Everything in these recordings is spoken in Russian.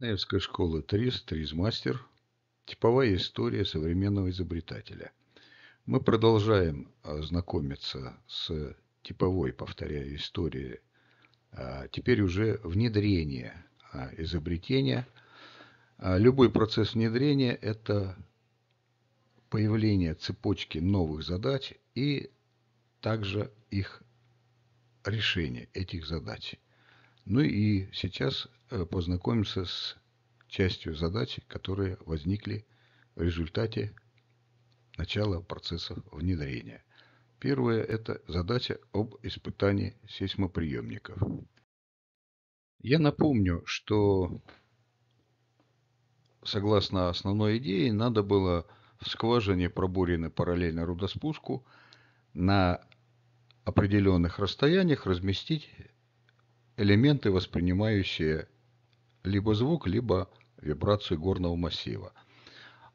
Невская школа ТРИС, ТРИЗ-мастер. Типовая история современного изобретателя. Мы продолжаем а, знакомиться с типовой, повторяю, историей, а, теперь уже внедрение а, изобретения. Любой процесс внедрения – это появление цепочки новых задач и также их решение этих задач. Ну и сейчас э, познакомимся с частью задач, которые возникли в результате начала процесса внедрения. Первая – это задача об испытании сейсмоприемников. Я напомню, что согласно основной идее, надо было в скважине пробурены параллельно рудоспуску на определенных расстояниях разместить элементы, воспринимающие либо звук, либо вибрацию горного массива.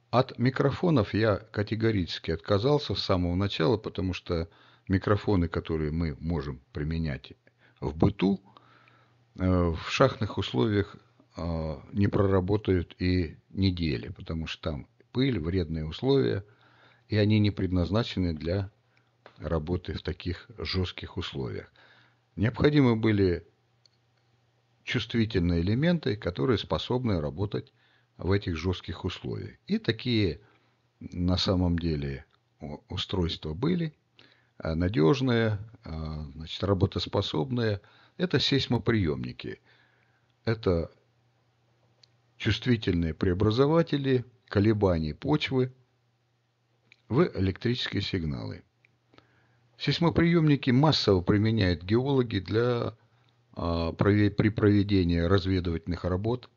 От микрофонов я категорически отказался с самого начала, потому что микрофоны, которые мы можем применять в быту, э, в шахтных условиях э, не проработают и недели, потому что там пыль, вредные условия, и они не предназначены для работы в таких жестких условиях. Необходимы были чувствительные элементы, которые способны работать в этих жестких условиях. И такие на самом деле устройства были, а, надежные, а, значит, работоспособные. Это сейсмоприемники. Это чувствительные преобразователи колебаний почвы в электрические сигналы. Сейсмоприемники массово применяют геологи для а, при проведении разведывательных работ.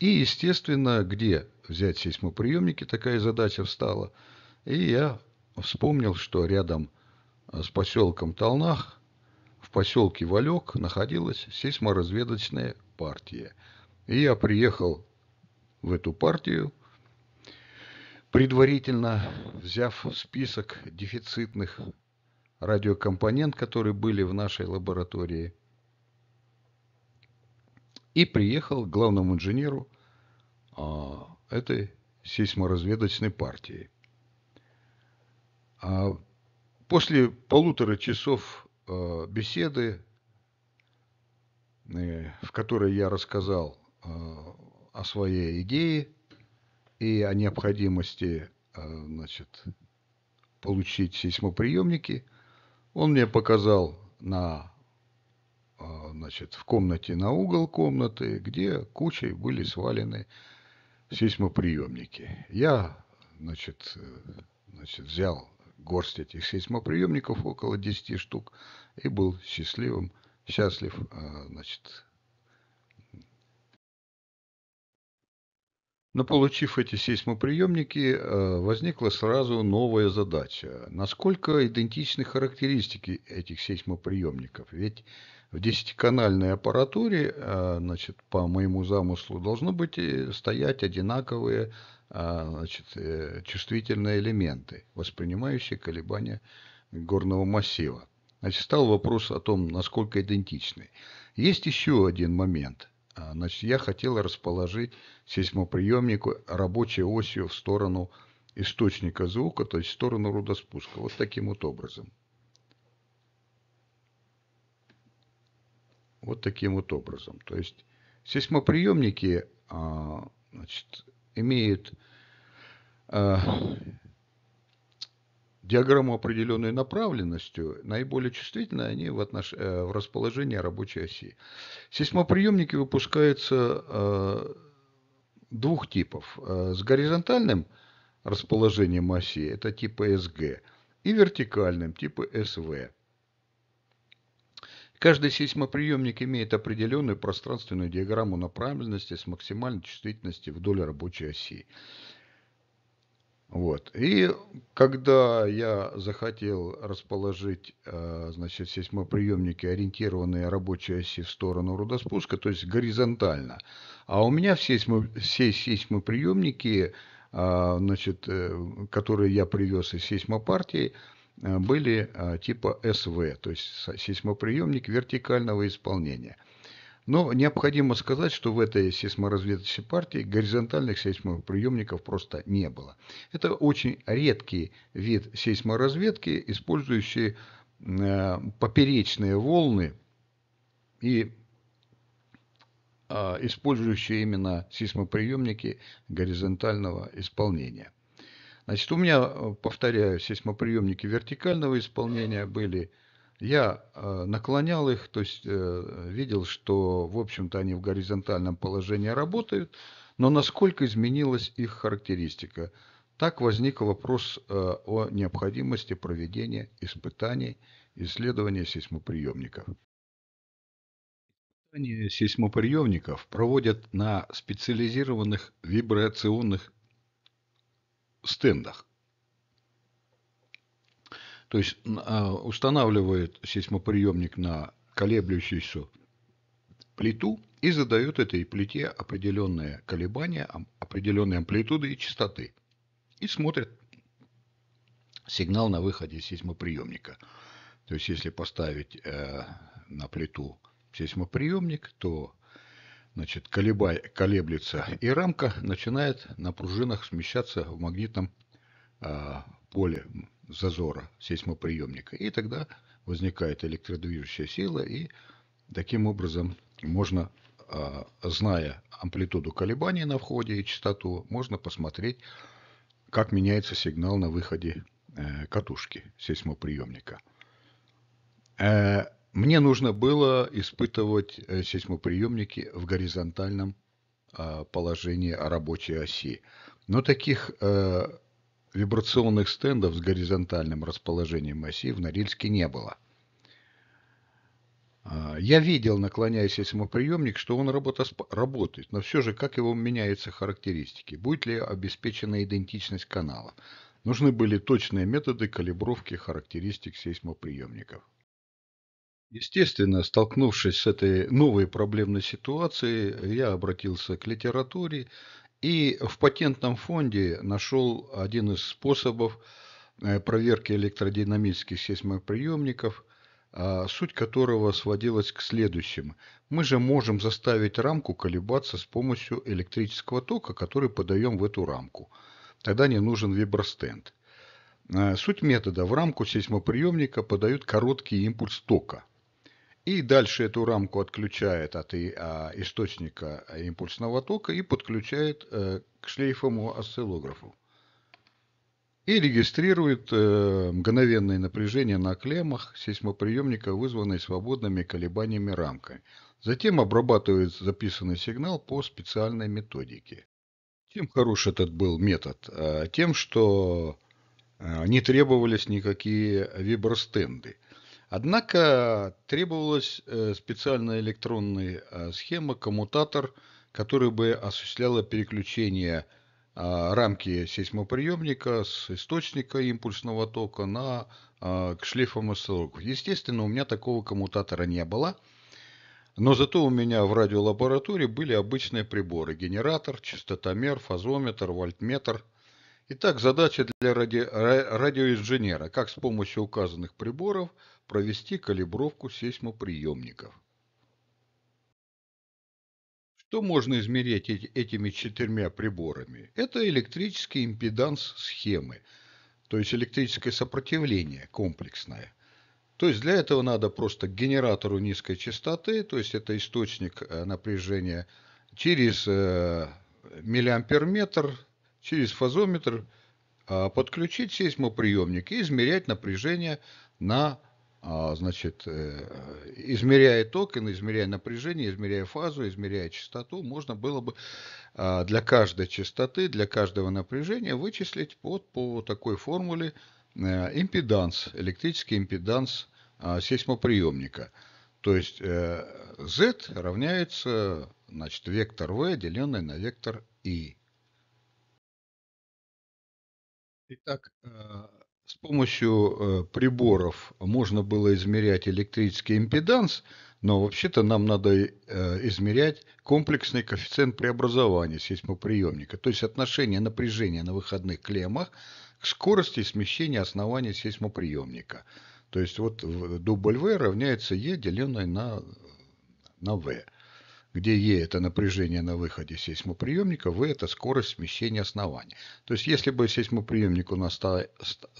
И, естественно, где взять сейсмоприемники, такая задача встала. И я вспомнил, что рядом а, с поселком Толнах, в поселке Валек, находилась сейсморазведочная партия. И я приехал в эту партию, предварительно взяв список дефицитных радиокомпонент, которые были в нашей лаборатории – и приехал к главному инженеру а, этой сейсморазведочной партии. А после полутора часов а, беседы, э, в которой я рассказал а, о своей идее и о необходимости а, значит, получить сейсмоприемники, он мне показал на а, значит, в комнате на угол комнаты, где кучей были свалены сейсмоприемники. Я, значит, значит взял горсть этих сейсмоприемников, около 10 штук, и был счастливым, счастлив, а, значит, Но получив эти сейсмоприемники, а, возникла сразу новая задача. Насколько идентичны характеристики этих сейсмоприемников? Ведь в десятиканальной аппаратуре, а, значит, по моему замыслу, должны быть э, стоять одинаковые а, значит, э, чувствительные элементы, воспринимающие колебания горного массива. Значит, стал вопрос о том, насколько идентичны. Есть еще один момент. А, значит, я хотел расположить сейсмоприемник рабочей осью в сторону источника звука, то есть в сторону рудоспуска. Вот таким вот образом. Вот таким вот образом. То есть сейсмоприемники а, значит, имеют а, диаграмму определенной направленностью, наиболее чувствительны они в, отнош... Э, в расположении рабочей оси. Сейсмоприемники выпускаются а, двух типов. С горизонтальным расположением оси, это типа СГ, и вертикальным, типа СВ. Каждый сейсмоприемник имеет определенную пространственную диаграмму направленности с максимальной чувствительностью вдоль рабочей оси. Вот. И когда я захотел расположить э, значит, сейсмоприемники, ориентированные рабочей оси в сторону рудоспуска, то есть горизонтально, а у меня все, сейсмо, все сейсмоприемники, э, значит, э, которые я привез из сейсмопартии, партии Э, были э, типа СВ, то есть сейсмоприемник вертикального исполнения. Но необходимо сказать, что в этой сейсморазведочной партии горизонтальных сейсмоприемников просто не было. Это очень редкий вид сейсморазведки, использующий э, поперечные волны и использующие именно сейсмоприемники горизонтального исполнения. Значит, у меня, э, повторяю, сейсмоприемники вертикального исполнения были. Я э, наклонял их, то есть э, видел, что, в общем-то, они в горизонтальном положении работают, но насколько изменилась их характеристика. Так возник вопрос о необходимости проведения испытаний, исследования сейсмоприемников. Испытания сейсмоприемников проводят на специализированных вибрационных стендах. То есть а, устанавливает сейсмоприемник на колеблющуюся плиту и задает этой плите определенные колебания, определенные амплитуды и частоты. И смотрит сигнал на выходе сейсмоприемника. То есть если поставить э, на плиту сейсмоприемник, то значит, колебай, колеблется, и рамка начинает на пружинах смещаться в магнитном а, поле зазора сейсмоприемника. И тогда возникает электродвижущая сила, и таким образом можно, а, зная амплитуду колебаний на входе и частоту, можно посмотреть, как меняется сигнал на выходе э, катушки сейсмоприемника. Э, мне нужно было испытывать э, сейсмоприемники в горизонтальном а, положении рабочей оси. Но таких э, вибрационных стендов с горизонтальным расположением оси в Норильске не было. А, я видел, наклоняя сейсмоприемник, что он работает, но все же как его меняются характеристики, будет ли обеспечена идентичность канала. Нужны были точные методы калибровки характеристик сейсмоприемников. Естественно, столкнувшись с этой новой проблемной ситуацией, я обратился к литературе и в патентном фонде нашел один из способов э, проверки электродинамических сейсмоприемников, а, суть которого сводилась к следующему. Мы же можем заставить рамку колебаться с помощью электрического тока, который подаем в эту рамку. Тогда не нужен вибростенд. Э, суть метода. В рамку сейсмоприемника подают короткий импульс тока – и дальше эту рамку отключает от а, источника импульсного тока и подключает э, к шлейфовому осциллографу. И регистрирует э, мгновенное напряжение на клеммах сейсмоприемника, вызванное свободными колебаниями рамки. Затем обрабатывает записанный сигнал по специальной методике. Чем хорош этот был метод? Э, тем, что э, не требовались никакие вибростенды. Однако требовалась э, специальная электронная э, схема, коммутатор, который бы осуществлял переключение э, рамки сейсмоприемника с источника импульсного тока на к шлифам осциллографов. Естественно, у меня такого коммутатора не было. Но зато у меня в радиолаборатории были обычные приборы. Генератор, частотомер, фазометр, вольтметр – Итак, задача для ради... радиоинженера, как с помощью указанных приборов провести калибровку сейсмоприемников. Что можно измерить этими четырьмя приборами? Это электрический импеданс схемы, то есть электрическое сопротивление комплексное. То есть для этого надо просто к генератору низкой частоты, то есть это источник э, напряжения, через э, миллиамперметр через фазометр а, подключить сейсмоприемник и измерять напряжение на а, значит, э, измеряя ток, измеряя напряжение, измеряя фазу, измеряя частоту, можно было бы а, для каждой частоты, для каждого напряжения вычислить вот по такой формуле э, импеданс, электрический импеданс сейсмоприемника. То есть э, Z равняется значит, вектор V, деленный на вектор I. Итак, э, с помощью э, приборов можно было измерять электрический импеданс, но вообще-то нам надо э, измерять комплексный коэффициент преобразования сейсмоприемника, то есть отношение напряжения на выходных клеммах к скорости смещения основания сейсмоприемника. То есть вот W равняется E, деленное на, на V где Е – это напряжение на выходе сейсмоприемника, В – это скорость смещения основания. То есть, если бы сейсмоприемник у нас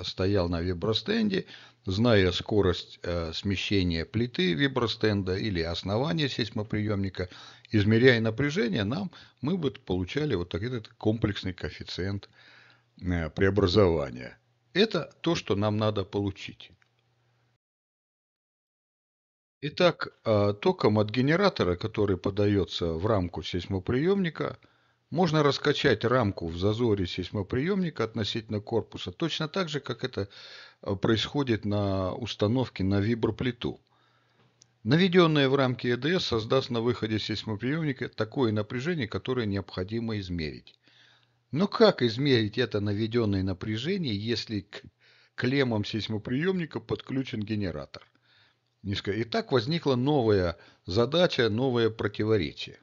стоял на вибростенде, зная скорость э, смещения плиты вибростенда или основания сейсмоприемника, измеряя напряжение, нам мы бы получали вот такой этот комплексный коэффициент э, преобразования. Это то, что нам надо получить. Итак, а, током от генератора, который подается в рамку сейсмоприемника, можно раскачать рамку в зазоре сейсмоприемника относительно корпуса точно так же, как это а, происходит на установке на виброплиту. Наведенное в рамке ЭДС создаст на выходе сейсмоприемника такое напряжение, которое необходимо измерить. Но как измерить это наведенное напряжение, если к клеммам сейсмоприемника подключен генератор? Мишка. И так возникла новая задача, новое противоречие.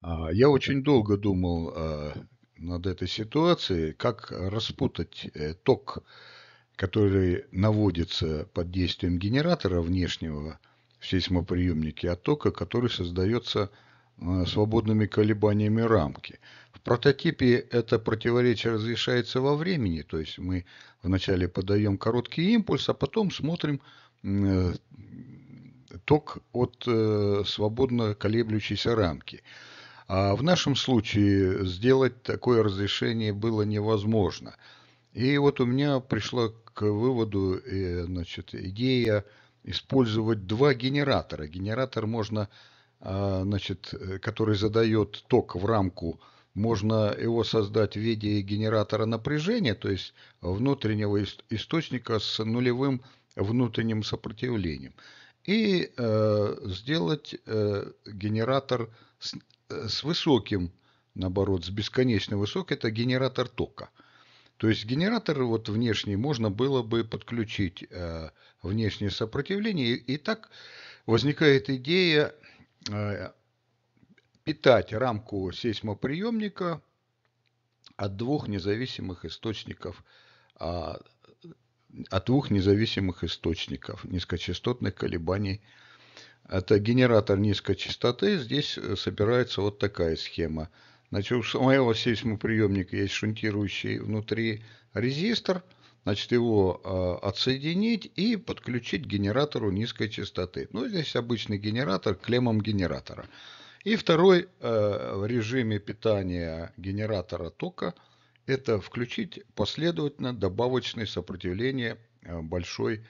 А, я очень долго думал а, над этой ситуацией, как распутать э, ток, который наводится под действием генератора внешнего в сейсмоприемнике, от тока, который создается а, свободными колебаниями рамки прототипе это противоречие разрешается во времени, то есть мы вначале подаем короткий импульс, а потом смотрим э, ток от э, свободно колеблющейся рамки. А в нашем случае сделать такое разрешение было невозможно. И вот у меня пришла к выводу э, значит, идея использовать два генератора. Генератор можно, а, значит, который задает ток в рамку можно его создать в виде генератора напряжения, то есть внутреннего источника с нулевым внутренним сопротивлением, и э, сделать э, генератор с, э, с высоким, наоборот, с бесконечно высоким, это генератор тока. То есть генератор вот внешний можно было бы подключить э, внешнее сопротивление, и, и так возникает идея э, питать рамку сейсмоприемника от двух независимых источников, а, от двух независимых источников низкочастотных колебаний. Это генератор низкой частоты. Здесь собирается вот такая схема. Значит, у самого сейсмоприемника есть шунтирующий внутри резистор. Значит, его э, отсоединить и подключить к генератору низкой частоты. Ну, здесь обычный генератор клеммом генератора. И второй э, в режиме питания генератора тока – это включить последовательно добавочное сопротивление э, большой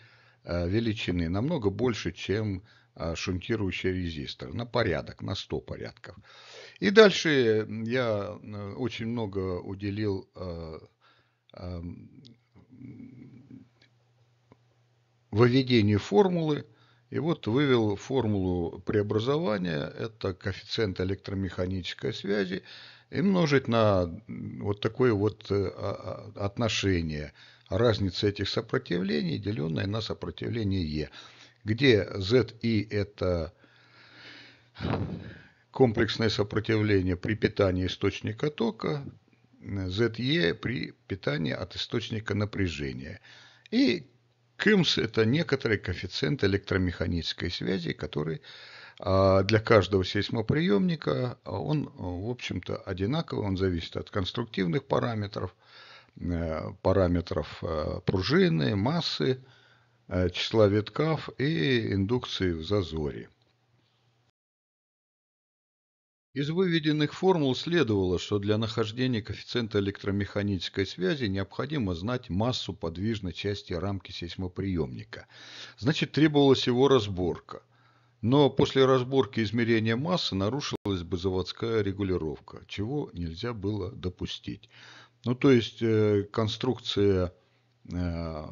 э, величины, намного больше, чем э, шунтирующий резистор, на порядок, на 100 порядков. И дальше я э, очень много уделил э, эм, выведению формулы и вот вывел формулу преобразования, это коэффициент электромеханической связи, и множить на вот такое вот э, а, а, отношение разницы этих сопротивлений, деленное на сопротивление Е, где ZI это комплексное сопротивление при питании источника тока, ZE при питании от источника напряжения. И КЭМС – это некоторый коэффициент электромеханической связи, который а, для каждого сейсмоприемника а, он, в общем-то, одинаковый, он зависит от конструктивных параметров, э, параметров э, пружины, массы, э, числа витков и индукции в зазоре. Из выведенных формул следовало, что для нахождения коэффициента электромеханической связи необходимо знать массу подвижной части рамки сейсмоприемника. Значит, требовалась его разборка. Но после разборки измерения массы нарушилась бы заводская регулировка, чего нельзя было допустить. Ну, то есть, э, конструкция э,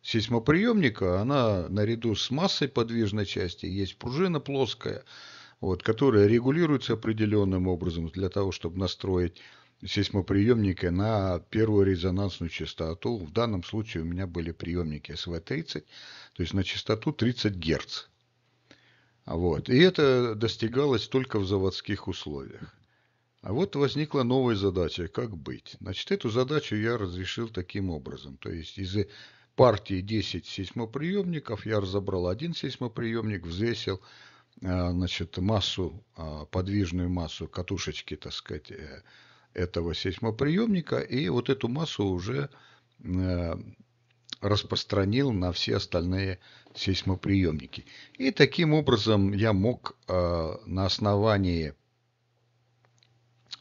сейсмоприемника, она наряду с массой подвижной части, есть пружина плоская – вот, которая регулируется определенным образом для того, чтобы настроить сейсмоприемники на первую резонансную частоту. В данном случае у меня были приемники СВ-30, то есть на частоту 30 Гц. Вот. И это достигалось только в заводских условиях. А вот возникла новая задача, как быть. Значит, эту задачу я разрешил таким образом. То есть из партии 10 сейсмоприемников я разобрал один сейсмоприемник, взвесил, а, значит, массу, а, подвижную массу катушечки, так сказать, э, этого сейсмоприемника, и вот эту массу уже э, распространил на все остальные сейсмоприемники. И таким образом я мог а, на основании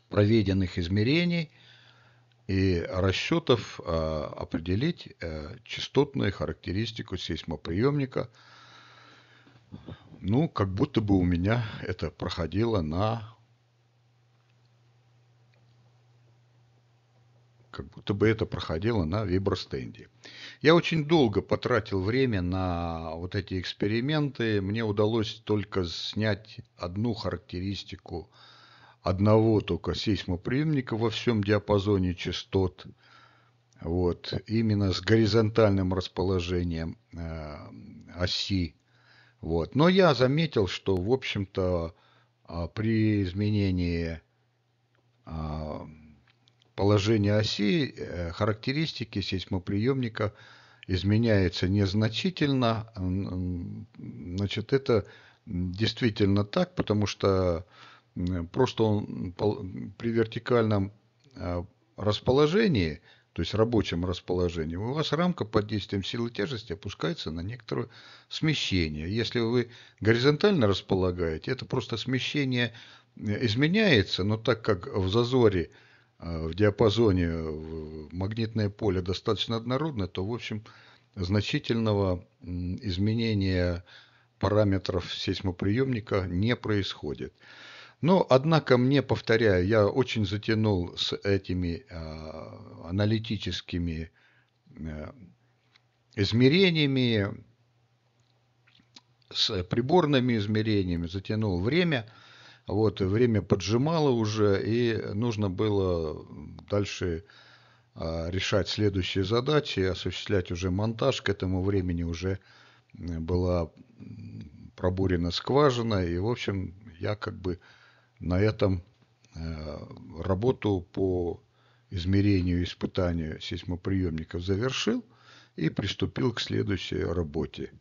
проведенных измерений и расчетов определить э, частотную характеристику сейсмоприемника ну, как будто бы у меня это проходило на... Как будто бы это проходило на вибростенде. Я очень долго потратил время на вот эти эксперименты. Мне удалось только снять одну характеристику одного только сейсмоприемника во всем диапазоне частот. Вот, именно с горизонтальным расположением э, оси вот. Но я заметил, что, в общем-то, а, при изменении а, положения оси э, характеристики сейсмоприемника изменяется незначительно. Значит, это действительно так, потому что просто он при вертикальном а, расположении – то есть рабочем расположении, у вас рамка под действием силы тяжести опускается на некоторое смещение. Если вы горизонтально располагаете, это просто смещение э, изменяется, но так как в зазоре, э, в диапазоне э, магнитное поле достаточно однородно, то, в общем, значительного изменения параметров сейсмоприемника не происходит. Но, ну, однако, мне, повторяю, я очень затянул с этими э, аналитическими э, измерениями, с приборными измерениями, затянул время. Вот, время поджимало уже, и нужно было дальше э, решать следующие задачи, осуществлять уже монтаж. К этому времени уже э, была пробурена скважина, и, в общем, я как бы на этом э, работу по измерению и испытанию сейсмоприемников завершил и приступил к следующей работе.